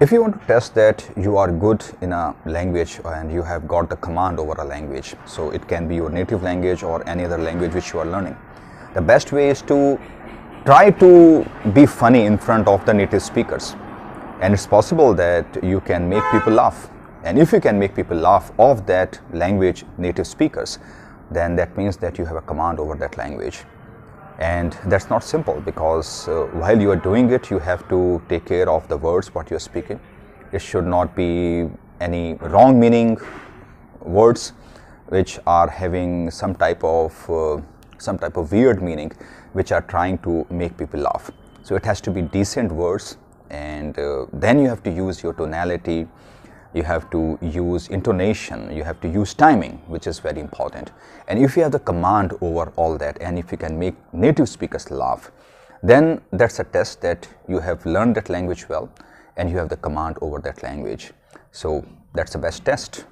if you want to test that you are good in a language and you have got the command over a language so it can be your native language or any other language which you are learning the best way is to try to be funny in front of the native speakers and it's possible that you can make people laugh and if you can make people laugh of that language native speakers then that means that you have a command over that language and that's not simple because uh, while you are doing it you have to take care of the words what you're speaking it should not be any wrong meaning words which are having some type of uh, some type of weird meaning which are trying to make people laugh so it has to be decent words and uh, then you have to use your tonality you have to use intonation, you have to use timing, which is very important. And if you have the command over all that, and if you can make native speakers laugh, then that's a test that you have learned that language well and you have the command over that language. So that's the best test.